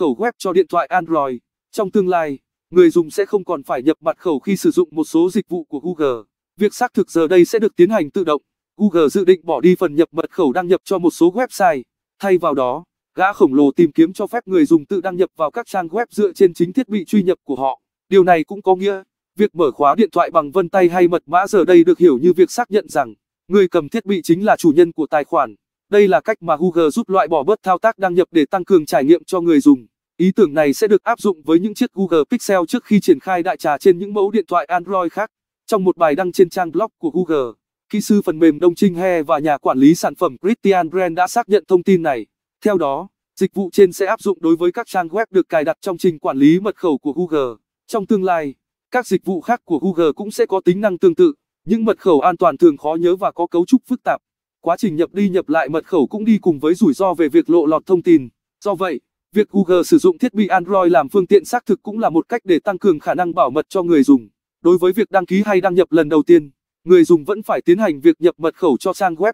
khẩu web cho điện thoại Android. Trong tương lai, người dùng sẽ không còn phải nhập mật khẩu khi sử dụng một số dịch vụ của Google. Việc xác thực giờ đây sẽ được tiến hành tự động. Google dự định bỏ đi phần nhập mật khẩu đăng nhập cho một số website. Thay vào đó, gã khổng lồ tìm kiếm cho phép người dùng tự đăng nhập vào các trang web dựa trên chính thiết bị truy nhập của họ. Điều này cũng có nghĩa, việc mở khóa điện thoại bằng vân tay hay mật mã giờ đây được hiểu như việc xác nhận rằng người cầm thiết bị chính là chủ nhân của tài khoản. Đây là cách mà Google giúp loại bỏ bớt thao tác đăng nhập để tăng cường trải nghiệm cho người dùng. Ý tưởng này sẽ được áp dụng với những chiếc Google Pixel trước khi triển khai đại trà trên những mẫu điện thoại Android khác. Trong một bài đăng trên trang blog của Google, kỹ sư phần mềm Đông Trinh He và nhà quản lý sản phẩm Christian Brand đã xác nhận thông tin này. Theo đó, dịch vụ trên sẽ áp dụng đối với các trang web được cài đặt trong trình quản lý mật khẩu của Google. Trong tương lai, các dịch vụ khác của Google cũng sẽ có tính năng tương tự. Những mật khẩu an toàn thường khó nhớ và có cấu trúc phức tạp. Quá trình nhập đi nhập lại mật khẩu cũng đi cùng với rủi ro về việc lộ lọt thông tin. Do vậy, Việc Google sử dụng thiết bị Android làm phương tiện xác thực cũng là một cách để tăng cường khả năng bảo mật cho người dùng. Đối với việc đăng ký hay đăng nhập lần đầu tiên, người dùng vẫn phải tiến hành việc nhập mật khẩu cho trang web.